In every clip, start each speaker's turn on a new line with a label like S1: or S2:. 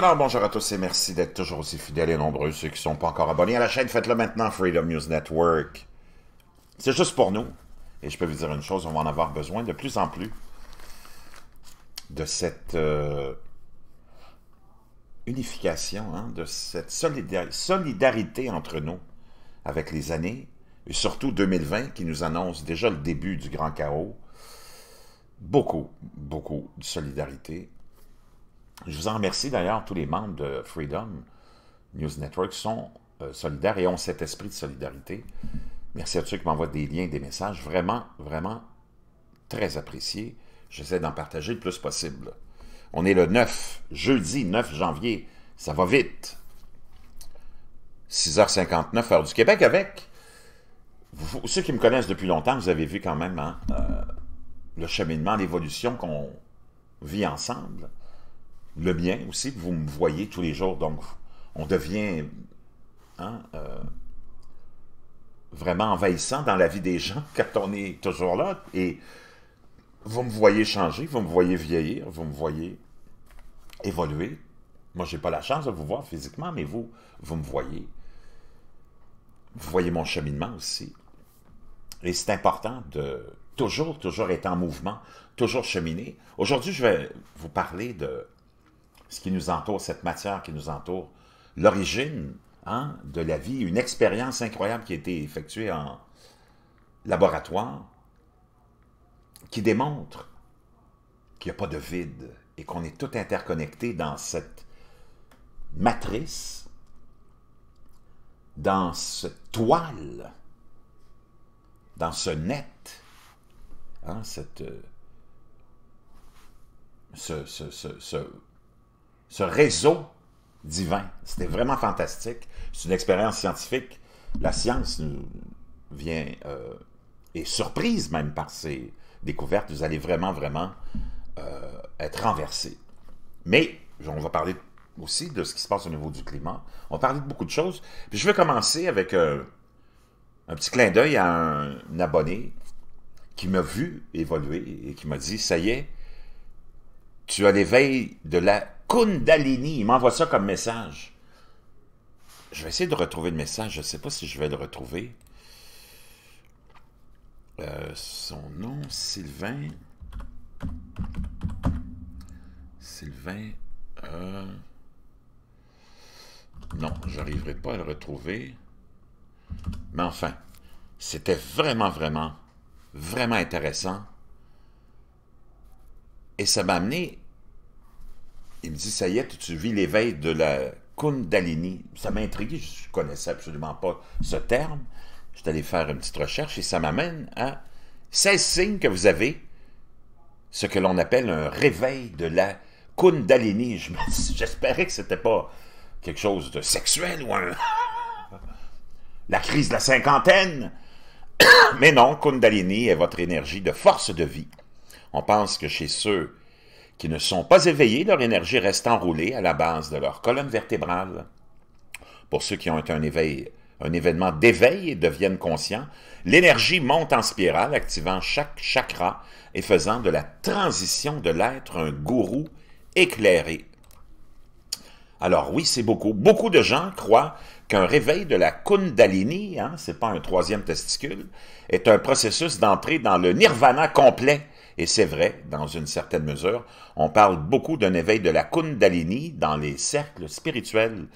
S1: Alors bonjour à tous et merci d'être toujours aussi fidèles et nombreux. Ceux qui ne sont pas encore abonnés à la chaîne, faites-le maintenant, Freedom News Network. C'est juste pour nous. Et je peux vous dire une chose, on va en avoir besoin de plus en plus de cette euh, unification, hein, de cette solidarité entre nous avec les années, et surtout 2020 qui nous annonce déjà le début du grand chaos. Beaucoup, beaucoup de solidarité je vous en remercie d'ailleurs, tous les membres de Freedom News Network sont euh, solidaires et ont cet esprit de solidarité. Merci à ceux qui m'envoient des liens, des messages. Vraiment, vraiment très appréciés. J'essaie d'en partager le plus possible. On est le 9, jeudi 9 janvier. Ça va vite. 6h59, heure du Québec avec. ceux qui me connaissent depuis longtemps, vous avez vu quand même hein, euh, le cheminement, l'évolution qu'on vit ensemble le mien aussi, vous me voyez tous les jours, donc on devient hein, euh, vraiment envahissant dans la vie des gens quand on est toujours là. Et vous me voyez changer, vous me voyez vieillir, vous me voyez évoluer. Moi, j'ai pas la chance de vous voir physiquement, mais vous, vous me voyez. Vous voyez mon cheminement aussi. Et c'est important de toujours, toujours être en mouvement, toujours cheminer. Aujourd'hui, je vais vous parler de ce qui nous entoure, cette matière qui nous entoure, l'origine hein, de la vie, une expérience incroyable qui a été effectuée en laboratoire, qui démontre qu'il n'y a pas de vide et qu'on est tout interconnecté dans cette matrice, dans cette toile, dans ce net, hein, euh, ce ce réseau divin. C'était vraiment fantastique. C'est une expérience scientifique. La science nous vient et euh, surprise même par ces découvertes. Vous allez vraiment, vraiment euh, être renversé. Mais on va parler aussi de ce qui se passe au niveau du climat. On va parler de beaucoup de choses. je vais commencer avec euh, un petit clin d'œil à un abonné qui m'a vu évoluer et qui m'a dit Ça y est, tu as l'éveil de la Kundalini. Il m'envoie ça comme message. Je vais essayer de retrouver le message. Je ne sais pas si je vais le retrouver. Euh, son nom, Sylvain. Sylvain. Non, euh, Non, j'arriverai pas à le retrouver. Mais enfin, c'était vraiment, vraiment, vraiment intéressant. Et ça m'a amené il me dit, ça y est, tu vis l'éveil de la Kundalini. Ça m'a intrigué, je connaissais absolument pas ce terme. Je suis allé faire une petite recherche et ça m'amène à 16 signes que vous avez, ce que l'on appelle un réveil de la Kundalini. J'espérais que ce c'était pas quelque chose de sexuel ou un... la crise de la cinquantaine. Mais non, Kundalini est votre énergie de force de vie. On pense que chez ceux qui ne sont pas éveillés, leur énergie reste enroulée à la base de leur colonne vertébrale. Pour ceux qui ont un éveil, un événement d'éveil et deviennent conscients, l'énergie monte en spirale, activant chaque chakra et faisant de la transition de l'être un gourou éclairé. Alors oui, c'est beaucoup. Beaucoup de gens croient qu'un réveil de la Kundalini, ce hein, c'est pas un troisième testicule, est un processus d'entrée dans le nirvana complet, et c'est vrai, dans une certaine mesure, on parle beaucoup d'un éveil de la Kundalini dans les cercles spirituels,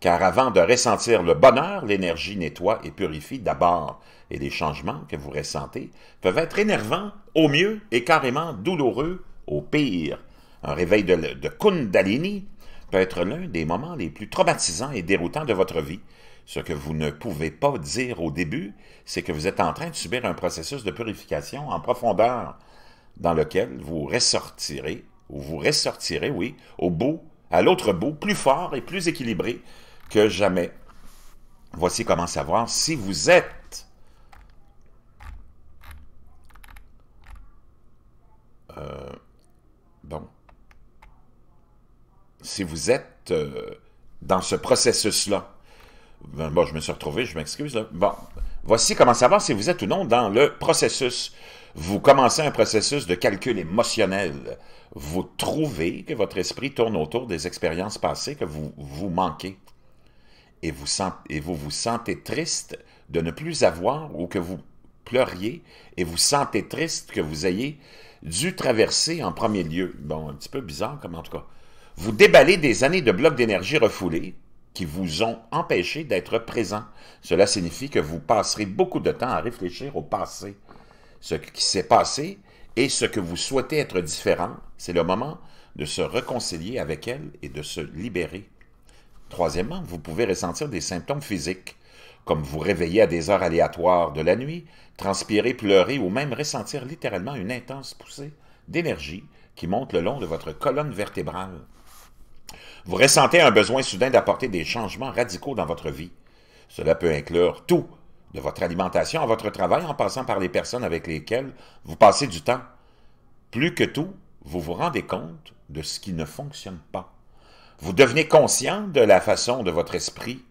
S1: car avant de ressentir le bonheur, l'énergie nettoie et purifie d'abord, et les changements que vous ressentez peuvent être énervants au mieux et carrément douloureux au pire. Un réveil de, de Kundalini peut être l'un des moments les plus traumatisants et déroutants de votre vie. Ce que vous ne pouvez pas dire au début, c'est que vous êtes en train de subir un processus de purification en profondeur dans lequel vous ressortirez, ou vous ressortirez, oui, au bout, à l'autre bout, plus fort et plus équilibré que jamais. Voici comment savoir si vous êtes euh, bon, si vous êtes euh, dans ce processus-là, ben, bon, je me suis retrouvé, je m'excuse. Bon, voici comment savoir si vous êtes ou non dans le processus vous commencez un processus de calcul émotionnel. Vous trouvez que votre esprit tourne autour des expériences passées que vous vous manquez. Et vous, et vous vous sentez triste de ne plus avoir ou que vous pleuriez et vous sentez triste que vous ayez dû traverser en premier lieu. Bon, un petit peu bizarre comme en tout cas. Vous déballez des années de blocs d'énergie refoulés qui vous ont empêché d'être présent. Cela signifie que vous passerez beaucoup de temps à réfléchir au passé ce qui s'est passé et ce que vous souhaitez être différent, c'est le moment de se réconcilier avec elle et de se libérer. Troisièmement, vous pouvez ressentir des symptômes physiques, comme vous réveiller à des heures aléatoires de la nuit, transpirer, pleurer ou même ressentir littéralement une intense poussée d'énergie qui monte le long de votre colonne vertébrale. Vous ressentez un besoin soudain d'apporter des changements radicaux dans votre vie. Cela peut inclure tout de votre alimentation à votre travail en passant par les personnes avec lesquelles vous passez du temps. Plus que tout, vous vous rendez compte de ce qui ne fonctionne pas. Vous devenez conscient de la façon de votre esprit,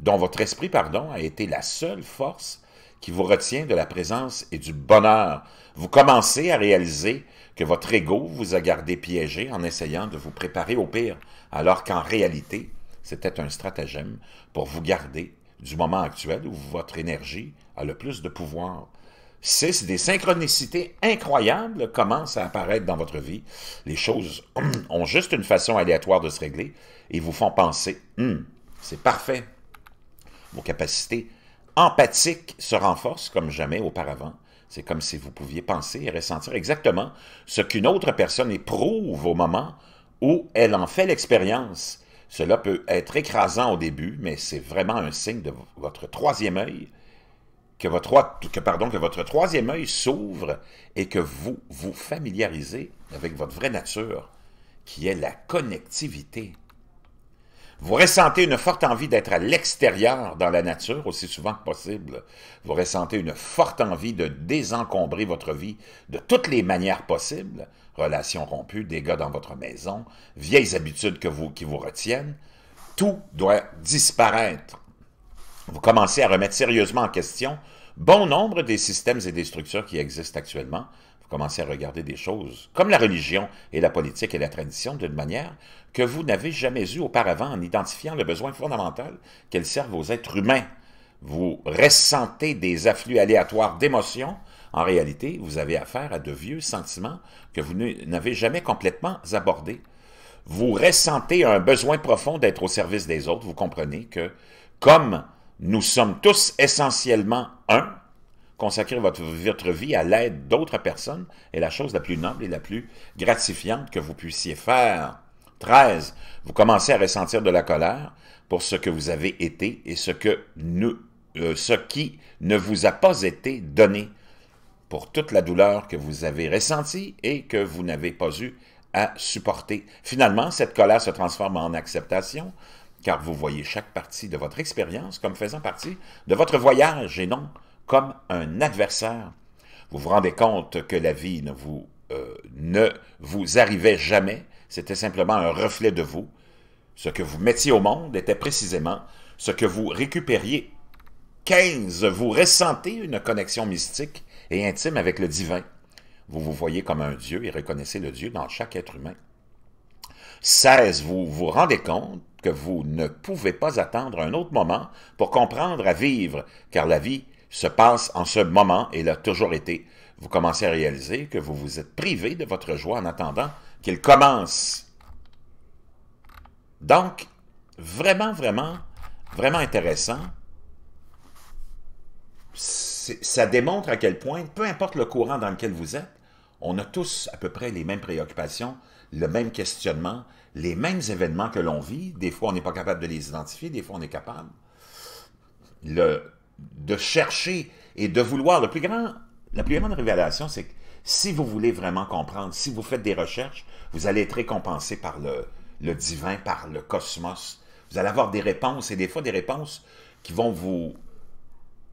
S1: dont votre esprit, pardon, a été la seule force qui vous retient de la présence et du bonheur. Vous commencez à réaliser que votre ego vous a gardé piégé en essayant de vous préparer au pire, alors qu'en réalité, c'était un stratagème pour vous garder du moment actuel où votre énergie a le plus de pouvoir. 6. des synchronicités incroyables commencent à apparaître dans votre vie. Les choses ont juste une façon aléatoire de se régler et vous font penser hum, c'est parfait ». Vos capacités empathiques se renforcent comme jamais auparavant. C'est comme si vous pouviez penser et ressentir exactement ce qu'une autre personne éprouve au moment où elle en fait l'expérience. Cela peut être écrasant au début, mais c'est vraiment un signe de votre troisième œil, que votre, pardon, que votre troisième œil s'ouvre et que vous vous familiarisez avec votre vraie nature, qui est la connectivité. Vous ressentez une forte envie d'être à l'extérieur dans la nature aussi souvent que possible. Vous ressentez une forte envie de désencombrer votre vie de toutes les manières possibles. Relations rompues, dégâts dans votre maison, vieilles habitudes qui vous retiennent. Tout doit disparaître. Vous commencez à remettre sérieusement en question bon nombre des systèmes et des structures qui existent actuellement, commencez à regarder des choses, comme la religion et la politique et la tradition, d'une manière que vous n'avez jamais eue auparavant en identifiant le besoin fondamental qu'elles servent aux êtres humains. Vous ressentez des afflux aléatoires d'émotions. En réalité, vous avez affaire à de vieux sentiments que vous n'avez jamais complètement abordés. Vous ressentez un besoin profond d'être au service des autres. Vous comprenez que, comme nous sommes tous essentiellement un, consacrer votre, vie à l'aide d'autres personnes est la chose la plus noble et la plus gratifiante que vous puissiez faire. 13. Vous commencez à ressentir de la colère pour ce que vous avez été et ce, que euh, ce qui ne vous a pas été donné, pour toute la douleur que vous avez ressentie et que vous n'avez pas eu à supporter. Finalement, cette colère se transforme en acceptation, car vous voyez chaque partie de votre expérience comme faisant partie de votre voyage et non comme un adversaire. Vous vous rendez compte que la vie ne vous, euh, ne vous arrivait jamais, c'était simplement un reflet de vous. Ce que vous mettiez au monde était précisément ce que vous récupériez. 15. Vous ressentez une connexion mystique et intime avec le divin. Vous vous voyez comme un Dieu et reconnaissez le Dieu dans chaque être humain. 16. Vous vous rendez compte que vous ne pouvez pas attendre un autre moment pour comprendre à vivre, car la vie se passe en ce moment et l'a toujours été, vous commencez à réaliser que vous vous êtes privé de votre joie en attendant qu'il commence. Donc, vraiment, vraiment, vraiment intéressant. Ça démontre à quel point, peu importe le courant dans lequel vous êtes, on a tous à peu près les mêmes préoccupations, le même questionnement, les mêmes événements que l'on vit. Des fois, on n'est pas capable de les identifier, des fois, on est capable. Le, de chercher et de vouloir. Le plus grand, la plus grande révélation, c'est que si vous voulez vraiment comprendre, si vous faites des recherches, vous allez être récompensé par le, divin, par le cosmos. Vous allez avoir des réponses, et des fois des réponses qui vont vous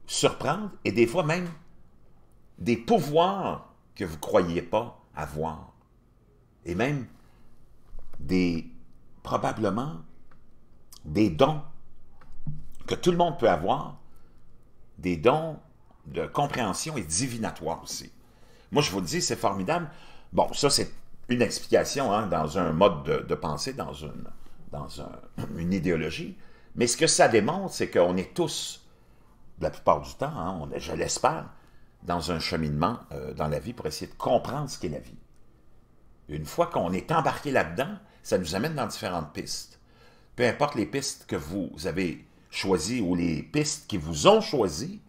S1: surprendre, et des fois même des pouvoirs que vous ne croyez pas avoir. Et même des, probablement, des dons que tout le monde peut avoir, des dons de compréhension et divinatoire aussi. Moi, je vous dis, c'est formidable. Bon, ça, c'est une explication hein, dans un mode de, pensée, dans, une, dans une idéologie. Mais ce que ça démontre, c'est qu'on est tous, la plupart du temps, hein, on est, je l'espère, dans un cheminement euh, dans la vie pour essayer de comprendre ce qu'est la vie. Une fois qu'on est embarqué là-dedans, ça nous amène dans différentes pistes. Peu importe les pistes que vous avez choisis ou les pistes qui vous ont choisi,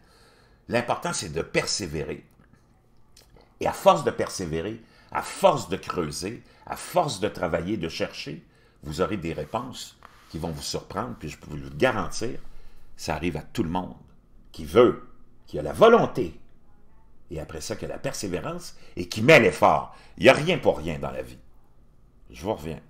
S1: l'important c'est de persévérer. Et à force de persévérer, à force de creuser, à force de travailler, de chercher, vous aurez des réponses qui vont vous surprendre, puis je peux vous le garantir, ça arrive à tout le monde qui veut, qui a la volonté, et après ça qui a la persévérance, et qui met l'effort. Il n'y a rien pour rien dans la vie. Je vous reviens.